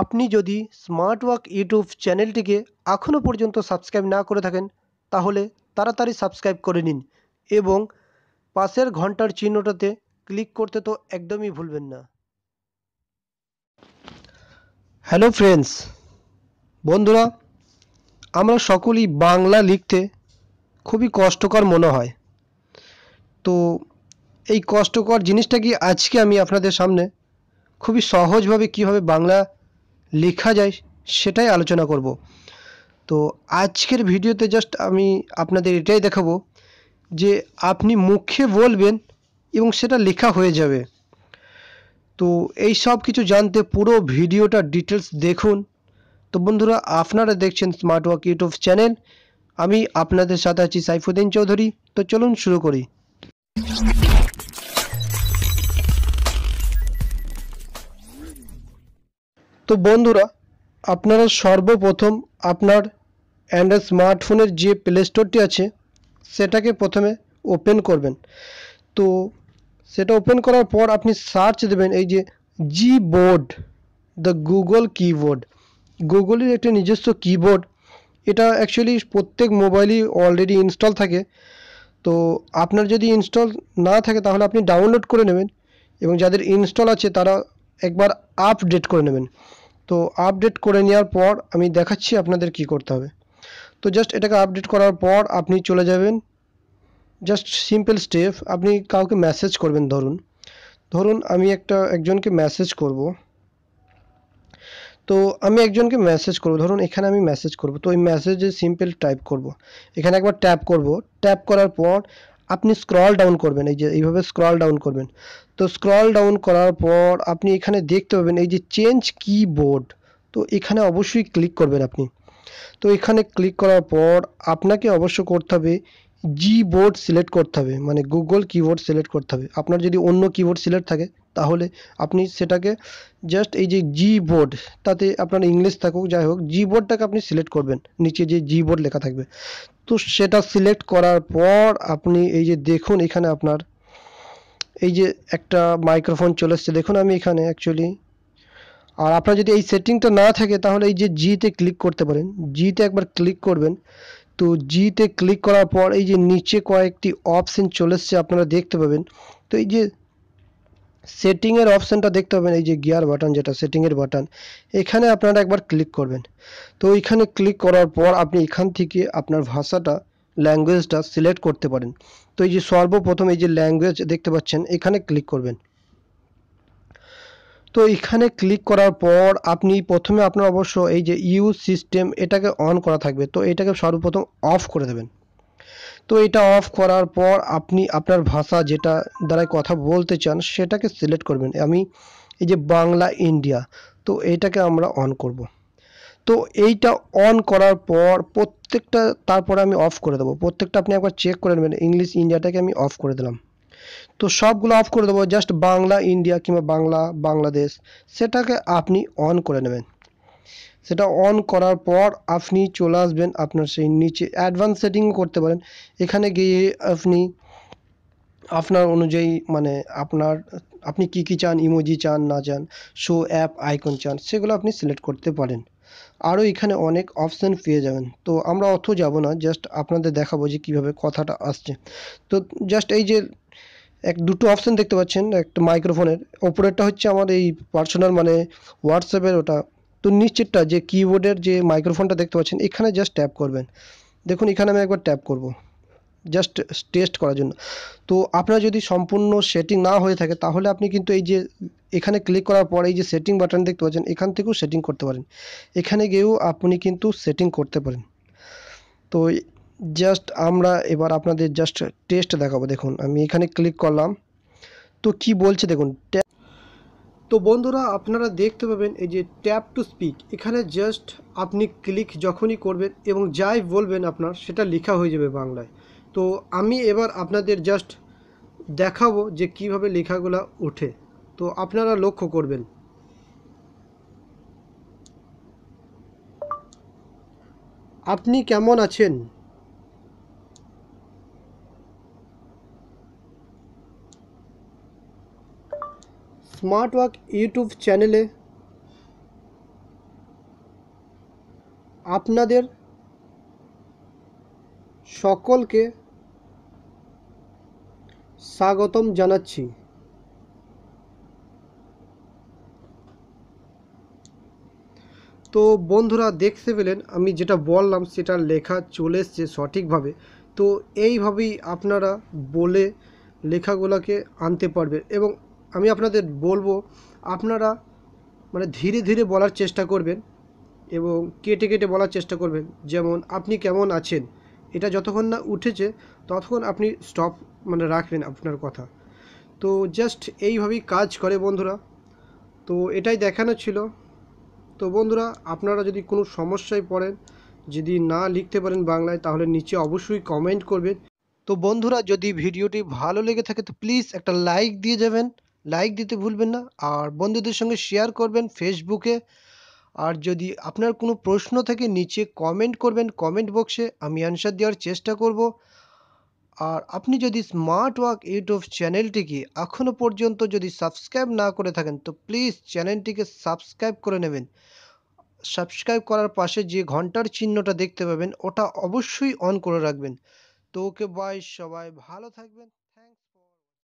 আপনি যদি smart work YouTube চ্যানেলটিকে এখনও পর্যন্ত সাবস্ক্রাইব না করে থাকেন তাহলে তাড়াতাড়ি সাবস্ক্রাইব করে নিন এবং পাশের ঘন্টার চিহ্নটাতে ক্লিক করতে তো একদমই ভুলবেন না হ্যালো ফ্রেন্ডস বন্ধুরা আমরা সকলেই বাংলা লিখতে খুবই কষ্টকর মনে হয় তো এই কষ্টকর জিনিসটা কি আজকে আমি আপনাদের সামনে খুবই সহজভাবে কিভাবে বাংলা লেখা যায় সেটাই আলোচনা করব তো আজকের ভিডিওতে জাস্ট আমি আপনাদের এটাই দেখাবো যে আপনি মুখে বলবেন এবং সেটা লেখা হয়ে যাবে তো এই সব কিছু জানতে পুরো ভিডিওটা ডিটেলস দেখুন তো বন্ধুরা আপনারা দেখছেন স্মার্ট ওয়ার্ক ইউটিউব চ্যানেল আমি আপনাদের সাথে আছি সাইফুদ্দিন চৌধুরী তো চলুন শুরু করি তো বন্ধুরা আপনারা সর্বপ্রথম আপনার অ্যান্ড্রয়েড স্মার্টফোনের যে প্লে স্টোরটি আছে সেটাকে প্রথমে ওপেন করবেন তো সেটা ওপেন করার পর আপনি সার্চ দেবেন এই যে Gboard the Google keyboard গুগলের একটি নিজস্ব কিবোর্ড এটা অ্যাকচুয়ালি প্রত্যেক মোবাইলই অলরেডি ইনস্টল থাকে তো আপনার যদি ইনস্টল না থাকে তাহলে আপনি ডাউনলোড করে নেবেন এবং যাদের ইনস্টল আছে তারা একবার আপডেট করে নেবেন তো আপডেট করে নেওয়ার পর আমি দেখাচ্ছি আপনাদের কি করতে হবে তো জাস্ট এটাকে আপডেট করার পর আপনি চলে যাবেন জাস্ট সিম্পল স্টেপ আপনি কাউকে মেসেজ করবেন ধরুন ধরুন আমি একটা একজনকে মেসেজ করব তো আমি একজনকে মেসেজ করব ধরুন এখানে আমি মেসেজ করব তো এই মেসেজে সিম্পল টাইপ করব এখানে একবার ট্যাপ করব ট্যাপ করার পর আপনি স্ক্রল ডাউন করবেন এই যে এইভাবে স্ক্রল ডাউন করবেন তো স্ক্রল ডাউন করার পর আপনি এখানে দেখতে পাবেন এই যে চেঞ্জ কিবোর্ড তো এখানে অবশ্যই ক্লিক করবেন আপনি তো এখানে ক্লিক করার পর আপনাকে অবশ্য করতে হবে জি বোর্ড সিলেক্ট করতে হবে মানে গুগল কিবোর্ড সিলেক্ট করতে হবে আপনার যদি অন্য কিবোর্ড সিলেক্ট থাকে তাহলে আপনি সেটাকে জাস্ট এই যে জি বোর্ড তাতে আপনার ইংলিশ থাকুক যাই হোক জি বোর্ডটাকে আপনি সিলেক্ট করবেন নিচে যে জি বোর্ড লেখা থাকবে তো সেটা সিলেক্ট করার পর আপনি এই যে দেখুন এখানে আপনার এই যে একটা মাইক্রোফোন চলে এসছে দেখুন আমি এখানে অ্যাকচুয়ালি আর আপনার যদি এই সেটিংটা না থাকে তাহলে এই যে জিতে ক্লিক করতে পারেন জিতে একবার ক্লিক করবেন তো জিতে ক্লিক করার পর এই যে নিচে কয়েকটি অপশান চলে এসছে আপনারা দেখতে পাবেন তো এই যে সেটিংয়ের অপশানটা দেখতে পাবেন এই যে গিয়ার বাটন যেটা সেটিংয়ের বাটন এখানে আপনারা একবার ক্লিক করবেন তো এইখানে ক্লিক করার পর আপনি এখান থেকে আপনার ভাষাটা ল্যাঙ্গুয়েজটা সিলেক্ট করতে পারেন তো এই যে সর্বপ্রথম এই যে ল্যাঙ্গুয়েজ দেখতে পাচ্ছেন এখানে ক্লিক করবেন তো এখানে ক্লিক করার পর আপনি প্রথমে আপনার অবশ্য এই যে ইউ সিস্টেম এটাকে অন করা থাকবে তো এটাকে সর্বপ্রথম অফ করে দেবেন তো এটা অফ করার পর আপনি আপনার ভাষা যেটা দ্বারা কথা বলতে চান সেটাকে সিলেক্ট করবেন আমি এই যে বাংলা ইন্ডিয়া তো এটাকে আমরা অন করব। তো এইটা অন করার পর প্রত্যেকটা তারপরে আমি অফ করে দেবো প্রত্যেকটা আপনি একবার চেক করে নেবেন ইংলিশ ইন্ডিয়াটাকে আমি অফ করে দিলাম তো সবগুলো অফ করে দেবো জাস্ট বাংলা ইন্ডিয়া কিংবা বাংলা বাংলাদেশ সেটাকে আপনি অন করে নেবেন সেটা অন করার পর আপনি চলে আসবেন আপনার সেই নিচে অ্যাডভান্স সেটিং করতে পারেন এখানে গিয়ে আপনি আপনার অনুযায়ী মানে আপনার আপনি কি কি চান ইমোজি চান না চান শো অ্যাপ আইকন চান সেগুলো আপনি সিলেক্ট করতে পারেন আরও এখানে অনেক অপশান পেয়ে যাবেন তো আমরা অত যাব না জাস্ট আপনাদের দেখাবো যে কীভাবে কথাটা আসছে তো জাস্ট এই যে এক দুটো অপশান দেখতে পাচ্ছেন একটা মাইক্রোফোনের ওপরেরটা হচ্ছে আমার এই পার্সোনাল মানে হোয়াটসঅ্যাপের ওটা তো নিশ্চিতটা যে কিবোর্ডের যে মাইক্রোফোনটা দেখতে পাচ্ছেন এখানে জাস্ট ট্যাপ করবেন দেখুন এখানে আমি একবার ট্যাপ করব জাস্ট টেস্ট করার জন্য তো আপনার যদি সম্পূর্ণ সেটিং না হয়ে থাকে তাহলে আপনি কিন্তু এই যে এখানে ক্লিক করার পরে এই যে সেটিং বাটন দেখতে পাচ্ছেন এখান থেকেও সেটিং করতে পারেন এখানে গিয়েও আপনি কিন্তু সেটিং করতে পারেন তো জাস্ট আমরা এবার আপনাদের জাস্ট টেস্ট দেখাবো দেখুন আমি এখানে ক্লিক করলাম তো কি বলছে দেখুন তো বন্ধুরা আপনারা দেখতে পাবেন এই যে ট্যাপ টু স্পিক এখানে জাস্ট আপনি ক্লিক যখনই করবেন এবং যাই বলবেন আপনার সেটা লেখা হয়ে যাবে বাংলায় তো আমি এবার আপনাদের জাস্ট দেখাবো যে কিভাবে লেখাগুলো ওঠে তো আপনারা লক্ষ্য করবেন আপনি কেমন আছেন স্মার্ট ওয়ার্ক ইউটিউব চ্যানেলে আপনাদের সকলকে স্বাগতম জানাচ্ছি তো বন্ধুরা দেখতে পেলেন আমি যেটা বললাম সেটা লেখা চলে এসছে সঠিকভাবে তো এইভাবেই আপনারা বলে লেখাগুলোকে আনতে পারবে এবং আমি আপনাদের বলবো আপনারা মানে ধীরে ধীরে বলার চেষ্টা করবেন এবং কেটে কেটে বলার চেষ্টা করবেন যেমন আপনি কেমন আছেন এটা যতক্ষণ না উঠেছে ততক্ষণ আপনি স্টপ মানে রাখবেন আপনার কথা তো জাস্ট এইভাবেই কাজ করে বন্ধুরা তো এটাই দেখানো ছিল তো বন্ধুরা আপনারা যদি কোনো সমস্যায় পড়েন যদি না লিখতে পারেন বাংলায় তাহলে নিচে অবশ্যই কমেন্ট করবেন তো বন্ধুরা যদি ভিডিওটি ভালো লেগে থাকে তো প্লিজ একটা লাইক দিয়ে যাবেন লাইক দিতে ভুলবেন না আর বন্ধুদের সঙ্গে শেয়ার করবেন ফেসবুকে আর যদি আপনার কোনো প্রশ্ন থাকে নিচে কমেন্ট করবেন কমেন্ট বক্সে আমি অ্যানসার দেওয়ার চেষ্টা করব আর আপনি যদি স্মার্ট ওয়ার্ক ইউটিউব চ্যানেলটিকে এখনও পর্যন্ত যদি সাবস্ক্রাইব না করে থাকেন তো প্লিজ চ্যানেলটিকে সাবস্ক্রাইব করে নেবেন সাবস্ক্রাইব করার পাশে যে ঘন্টার চিহ্নটা দেখতে পাবেন ওটা অবশ্যই অন করে রাখবেন তো ওকে বাই সবাই ভালো থাকবেন